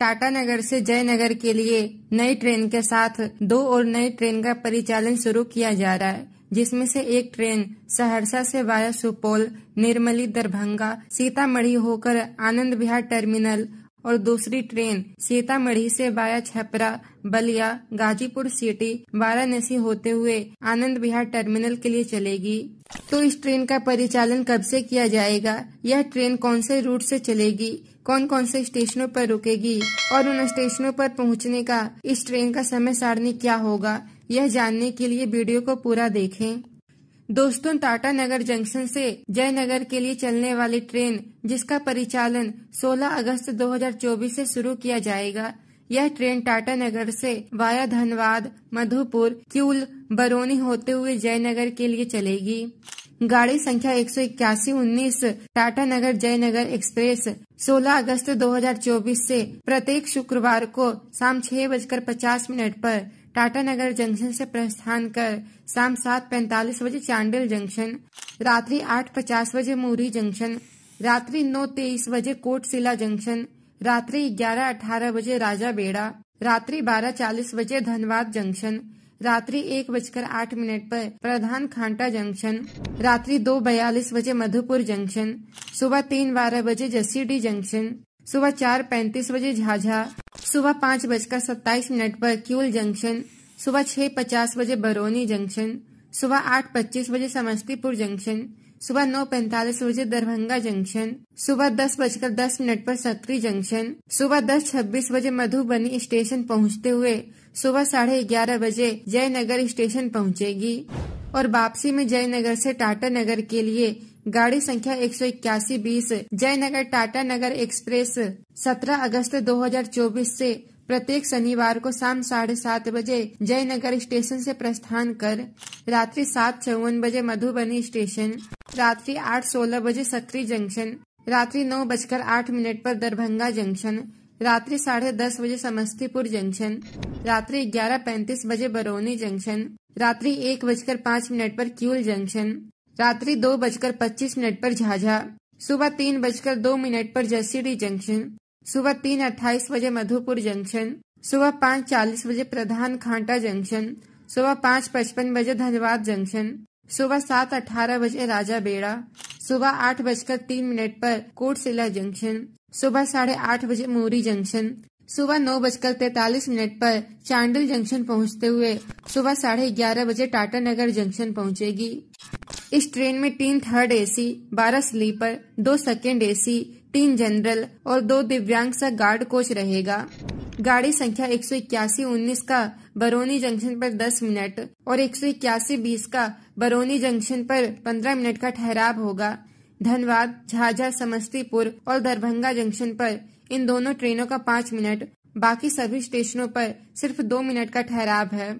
टाटानगर से जयनगर के लिए नई ट्रेन के साथ दो और नई ट्रेन का परिचालन शुरू किया जा रहा है जिसमें से एक ट्रेन सहरसा से वाया सुपौल निर्मली दरभंगा सीतामढ़ी होकर आनंद विहार टर्मिनल और दूसरी ट्रेन सीतामढ़ी से बाया छपरा बलिया गाजीपुर सिटी वाराणसी होते हुए आनंद विहार टर्मिनल के लिए चलेगी तो इस ट्रेन का परिचालन कब से किया जाएगा यह ट्रेन कौन से रूट से चलेगी कौन कौन से स्टेशनों पर रुकेगी और उन स्टेशनों पर पहुंचने का इस ट्रेन का समय सारणी क्या होगा यह जानने के लिए वीडियो को पूरा देखें दोस्तों टाटा नगर जंक्शन से जयनगर के लिए चलने वाली ट्रेन जिसका परिचालन 16 अगस्त 2024 से शुरू किया जाएगा यह ट्रेन टाटा नगर से वाया धनबाद मधुपुर क्यूल बरौनी होते हुए जयनगर के लिए चलेगी गाड़ी संख्या एक सौ इक्यासी उन्नीस टाटा नगर जयनगर एक्सप्रेस 16 अगस्त 2024 से प्रत्येक शुक्रवार को शाम छह बजकर पचास मिनट पर टाटानगर जंक्शन से प्रस्थान कर शाम सात पैंतालीस बजे चांडिल जंक्शन रात्रि आठ पचास बजे मूरी जंक्शन रात्रि नौ तेईस बजे कोटशिला जंक्शन रात्रि ग्यारह अठारह बजे राजा बेड़ा रात्रि बारह चालीस बजे धनबाद जंक्शन रात्रि एक बजकर आठ मिनट पर प्रधान खांटा जंक्शन रात्रि दो बयालीस बजे मधुपुर जंक्शन सुबह तीन बारह बजे जसीडी जंक्शन सुबह चार पैंतीस बजे झाझा सुबह पाँच बजकर सत्ताईस मिनट पर क्यूल जंक्शन सुबह छह पचास बजे बरौनी जंक्शन सुबह आठ पच्चीस बजे समस्तीपुर जंक्शन सुबह नौ पैंतालीस बजे दरभंगा जंक्शन सुबह दस बजकर दस मिनट पर सक्री जंक्शन सुबह दस छब्बीस बजे मधुबनी स्टेशन पहुंचते हुए सुबह साढ़े ग्यारह बजे जयनगर स्टेशन पहुंचेगी और वापसी में जयनगर से टाटा नगर के लिए गाड़ी संख्या एक सौ इक्यासी बीस जयनगर टाटा नगर एक्सप्रेस 17 अगस्त 2024 से प्रत्येक शनिवार को शाम साढ़े सात बजे जयनगर स्टेशन से प्रस्थान कर रात्रि सात चौवन बजे मधुबनी स्टेशन रात्रि आठ सोलह बजे सक्री जंक्शन रात्रि नौ बजकर आठ मिनट पर दरभंगा जंक्शन रात्रि साढ़े दस बजे समस्तीपुर जंक्शन रात्रि ग्यारह पैंतीस बजे बरौनी जंक्शन रात्रि एक बजकर पाँच मिनट पर क्यूल जंक्शन रात्रि दो बजकर पच्चीस मिनट पर झाझा सुबह तीन बजकर दो मिनट पर जसीडी जंक्शन सुबह तीन अट्ठाईस बजे मधुपुर जंक्शन सुबह पाँच चालीस बजे प्रधान खांटा जंक्शन सुबह पाँच पचपन बजे धनबाद जंक्शन सुबह सात अठारह बजे राजा बेड़ा सुबह आठ बजकर तीन मिनट पर कोटशिला जंक्शन सुबह साढ़े आठ बजे मोरी जंक्शन सुबह नौ बजकर तैतालीस मिनट पर चांडल जंक्शन पहुंचते हुए सुबह साढ़े ग्यारह बजे टाटा नगर जंक्शन पहुंचेगी इस ट्रेन में तीन थर्ड एसी, बारह स्लीपर दो सेकेंड एसी, तीन जनरल और दो दिव्यांग सा गार्ड कोच रहेगा गाड़ी संख्या एक सौ इक्यासी उन्नीस का बरौनी जंक्शन पर 10 मिनट और एक सौ इक्यासी बीस का बरौनी जंक्शन पर 15 मिनट का ठहराव होगा धनबाद झाझा समस्तीपुर और दरभंगा जंक्शन पर इन दोनों ट्रेनों का पाँच मिनट बाकी सभी स्टेशनों पर सिर्फ दो मिनट का ठहराव है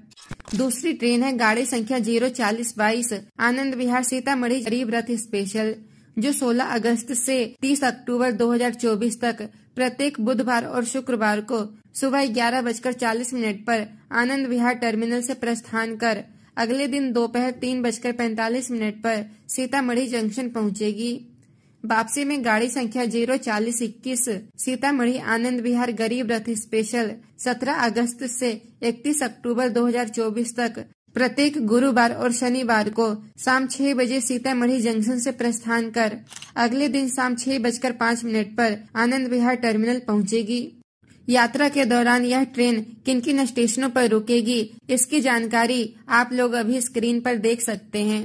दूसरी ट्रेन है गाड़ी संख्या जीरो चालीस बाईस आनंद विहार सीतामढ़ी गरीब रथ स्पेशल जो 16 अगस्त से 30 अक्टूबर 2024 तक प्रत्येक बुधवार और शुक्रवार को सुबह ग्यारह बजकर चालीस मिनट पर आनंद विहार टर्मिनल से प्रस्थान कर अगले दिन दोपहर तीन बजकर पैंतालीस मिनट पर सीतामढ़ी जंक्शन पहुंचेगी वापसी में गाड़ी संख्या जीरो चालीस इक्कीस सीतामढ़ी आनंद विहार गरीब रथ स्पेशल 17 अगस्त से 31 अक्टूबर 2024 तक प्रत्येक गुरुवार और शनिवार को शाम छह बजे सीतामढ़ी जंक्शन से प्रस्थान कर अगले दिन शाम छह बजकर पाँच मिनट पर आनंद विहार टर्मिनल पहुंचेगी यात्रा के दौरान यह ट्रेन किन किन स्टेशनों पर रुकेगी इसकी जानकारी आप लोग अभी स्क्रीन पर देख सकते हैं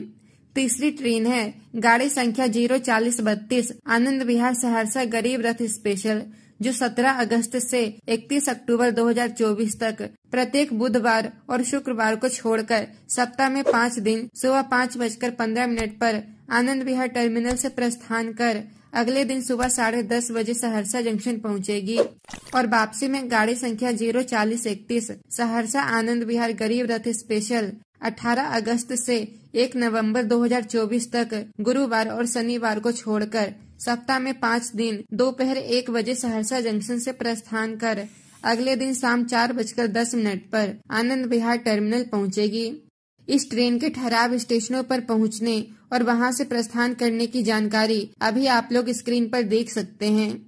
तीसरी ट्रेन है गाड़ी संख्या जीरो चालीस बत्तीस आनंद विहार सहरसा गरीब रथ स्पेशल जो 17 अगस्त से 31 अक्टूबर 2024 तक प्रत्येक बुधवार और शुक्रवार को छोड़कर सप्ताह में पाँच दिन सुबह पाँच बजकर पंद्रह मिनट पर आनंद विहार टर्मिनल से प्रस्थान कर अगले दिन सुबह साढ़े दस बजे सहरसा जंक्शन पहुंचेगी और वापसी में गाड़ी संख्या जीरो चालीस इकतीस सहरसा आनंद विहार गरीब रथ स्पेशल 18 अगस्त से 1 नवंबर 2024 तक गुरुवार और शनिवार को छोड़कर सप्ताह में पाँच दिन दोपहर एक बजे सहरसा जंक्शन से प्रस्थान कर अगले दिन शाम चार बजकर दस मिनट पर आनंद बिहार टर्मिनल पहुंचेगी। इस ट्रेन के ठहराव स्टेशनों पर पहुंचने और वहां से प्रस्थान करने की जानकारी अभी आप लोग स्क्रीन पर देख सकते हैं